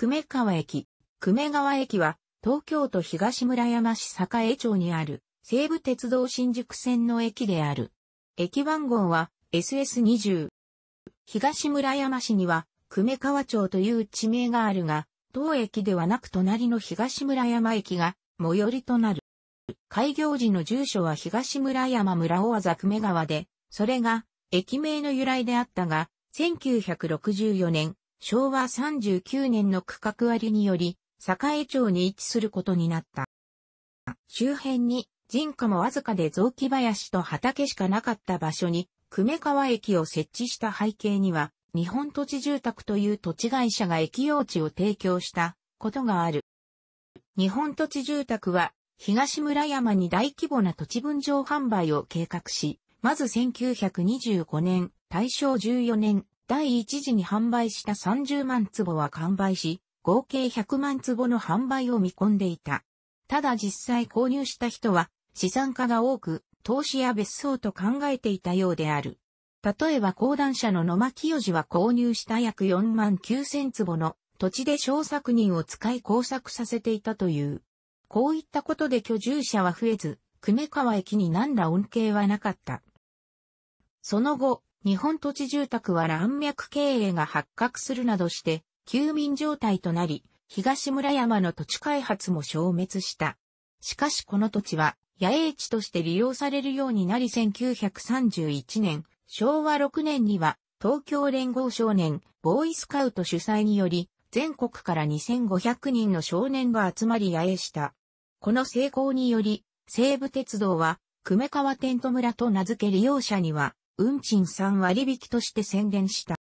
久米川駅。久米川駅は、東京都東村山市栄町にある、西武鉄道新宿線の駅である。駅番号は、SS20。東村山市には、久米川町という地名があるが、当駅ではなく隣の東村山駅が、最寄りとなる。開業時の住所は東村山村大技久米川で、それが、駅名の由来であったが、1964年、昭和39年の区画割により、栄町に位置することになった。周辺に人家もわずかで雑木林と畑しかなかった場所に、久米川駅を設置した背景には、日本土地住宅という土地会社が駅用地を提供したことがある。日本土地住宅は東村山に大規模な土地分譲販売を計画し、まず1925年、大正14年、第一次に販売した30万坪は完売し、合計100万坪の販売を見込んでいた。ただ実際購入した人は資産家が多く、投資や別荘と考えていたようである。例えば講談社の野間清治は購入した約4万9000坪の土地で小作人を使い工作させていたという。こういったことで居住者は増えず、久米川駅に何ら恩恵はなかった。その後、日本土地住宅は乱脈経営が発覚するなどして、休眠状態となり、東村山の土地開発も消滅した。しかしこの土地は、野営地として利用されるようになり1931年、昭和6年には、東京連合少年、ボーイスカウト主催により、全国から2500人の少年が集まり野営した。この成功により、西武鉄道は、久米川テント村と名付け利用者には、運賃3割引きとして宣言した。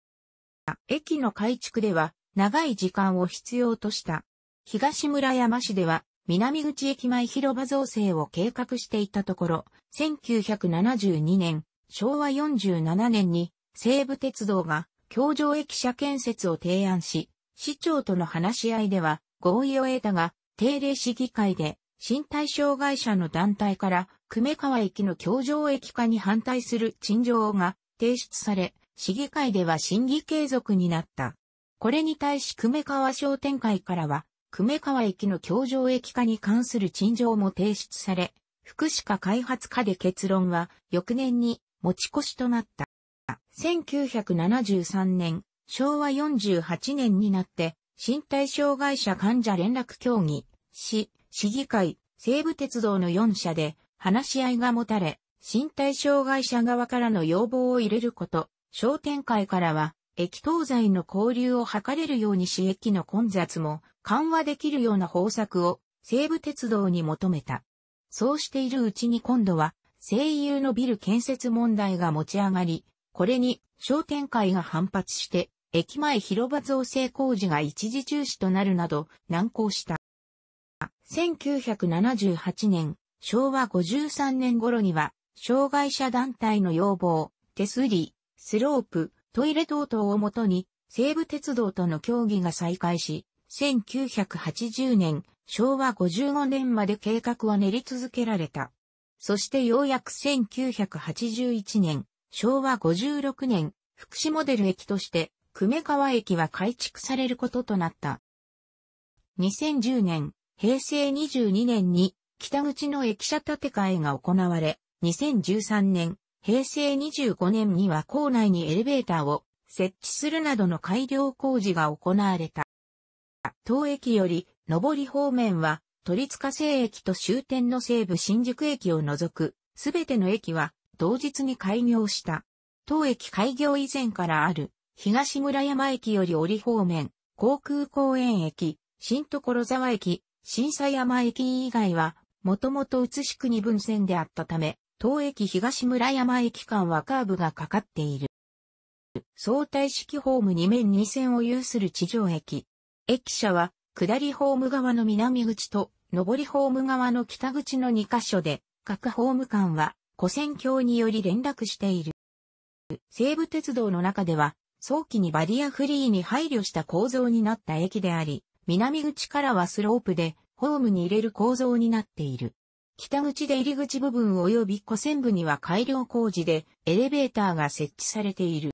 駅の改築では長い時間を必要とした。東村山市では南口駅前広場造成を計画していたところ、1972年、昭和47年に西武鉄道が京城駅舎建設を提案し、市長との話し合いでは合意を得たが、定例市議会で身体障害者の団体から久米川駅の橋上駅化に反対する陳情が提出され、市議会では審議継続になった。これに対し久米川商店会からは、久米川駅の橋上駅化に関する陳情も提出され、福祉課開発課で結論は翌年に持ち越しとなった。1973年、昭和48年になって、身体障害者患者連絡協議、市、市議会、西武鉄道の4社で、話し合いが持たれ、身体障害者側からの要望を入れること、商店会からは、駅東西の交流を図れるように市駅の混雑も緩和できるような方策を西武鉄道に求めた。そうしているうちに今度は声優のビル建設問題が持ち上がり、これに商店会が反発して駅前広場造成工事が一時中止となるなど難航した。1978年、昭和53年頃には、障害者団体の要望、手すり、スロープ、トイレ等々をもとに、西武鉄道との協議が再開し、1980年、昭和55年まで計画は練り続けられた。そしてようやく1981年、昭和56年、福祉モデル駅として、久米川駅は改築されることとなった。2010年、平成22年に北口の駅舎建て替えが行われ、2013年、平成25年には校内にエレベーターを設置するなどの改良工事が行われた。当駅より、上り方面は、都立塚製駅と終点の西部新宿駅を除く、すべての駅は、同日に開業した。当駅開業以前からある、東村山駅より折方面、航空公園駅、新所沢駅、新佐山駅以外は、もともと移し区二分線であったため、東駅東村山駅間はカーブがかかっている。相対式ホーム2面2線を有する地上駅。駅舎は、下りホーム側の南口と、上りホーム側の北口の2カ所で、各ホーム間は、古線橋により連絡している。西武鉄道の中では、早期にバリアフリーに配慮した構造になった駅であり、南口からはスロープで、ホームに入れる構造になっている。北口で入り口部分及び古線部には改良工事でエレベーターが設置されている。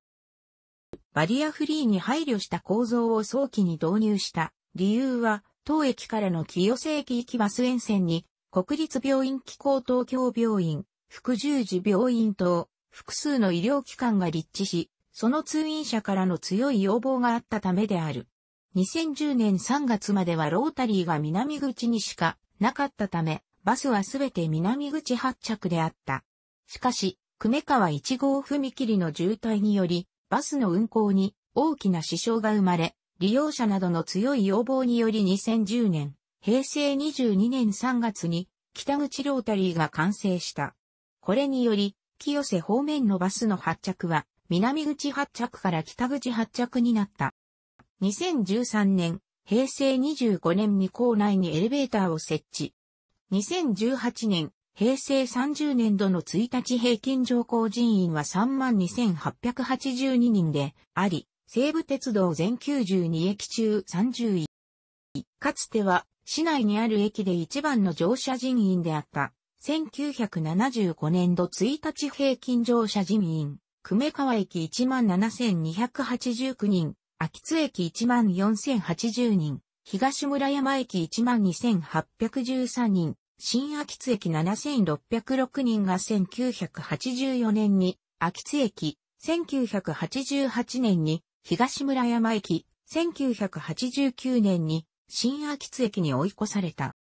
バリアフリーに配慮した構造を早期に導入した理由は、当駅からの清瀬駅行きバス沿線に、国立病院機構東京病院、副十字病院等、複数の医療機関が立地し、その通院者からの強い要望があったためである。2010年3月まではロータリーが南口にしかなかったため、バスはすべて南口発着であった。しかし、久米川1号踏切の渋滞により、バスの運行に大きな支障が生まれ、利用者などの強い要望により2010年、平成22年3月に北口ロータリーが完成した。これにより、清瀬方面のバスの発着は南口発着から北口発着になった。2013年、平成25年に校内にエレベーターを設置。2018年、平成30年度の1日平均乗降人員は32,882人であり、西武鉄道全92駅中30位。かつては市内にある駅で一番の乗車人員であった。1975年度1日平均乗車人員、久米川駅17,289人、秋津駅14,080人、東村山駅12,813人、新秋津駅7,606人が1984年に、秋津駅、1988年に、東村山駅、1989年に、新秋津駅に追い越された。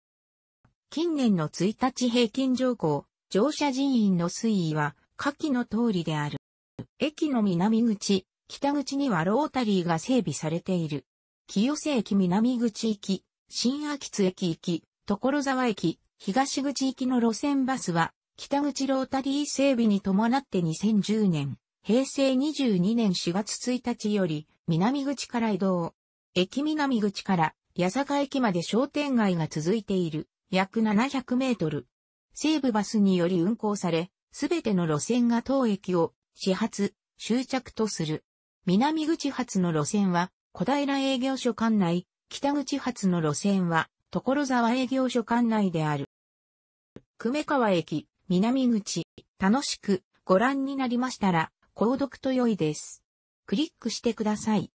近年の1日平均乗降、乗車人員の推移は、下記の通りである。駅の南口、北口にはロータリーが整備されている。清瀬駅南口行き、新秋津駅行き、所沢駅、東口行きの路線バスは、北口ロータリー整備に伴って2010年、平成22年4月1日より、南口から移動。駅南口から、八坂駅まで商店街が続いている、約700メートル。西武バスにより運行され、すべての路線が当駅を、始発、終着とする。南口発の路線は、小平営業所管内、北口発の路線は、所沢営業所管内である。久米川駅、南口、楽しくご覧になりましたら、購読と良いです。クリックしてください。